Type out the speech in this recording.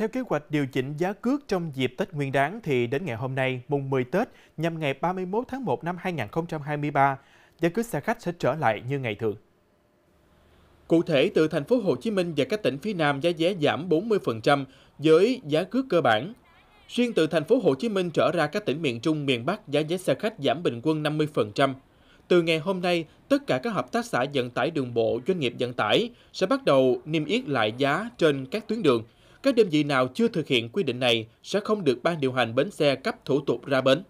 Theo kế hoạch điều chỉnh giá cước trong dịp Tết Nguyên đán thì đến ngày hôm nay, mùng 10 Tết, nhằm ngày 31 tháng 1 năm 2023, giá cước xe khách sẽ trở lại như ngày thường. Cụ thể, từ thành phố Hồ Chí Minh và các tỉnh phía Nam giá vé giảm 40% với giá cước cơ bản. Riêng từ thành phố Hồ Chí Minh trở ra các tỉnh miền Trung, miền Bắc, giá vé xe khách giảm bình quân 50%. Từ ngày hôm nay, tất cả các hợp tác xã vận tải đường bộ, doanh nghiệp vận tải sẽ bắt đầu niêm yết lại giá trên các tuyến đường – các đơn vị nào chưa thực hiện quy định này sẽ không được ban điều hành bến xe cấp thủ tục ra bến.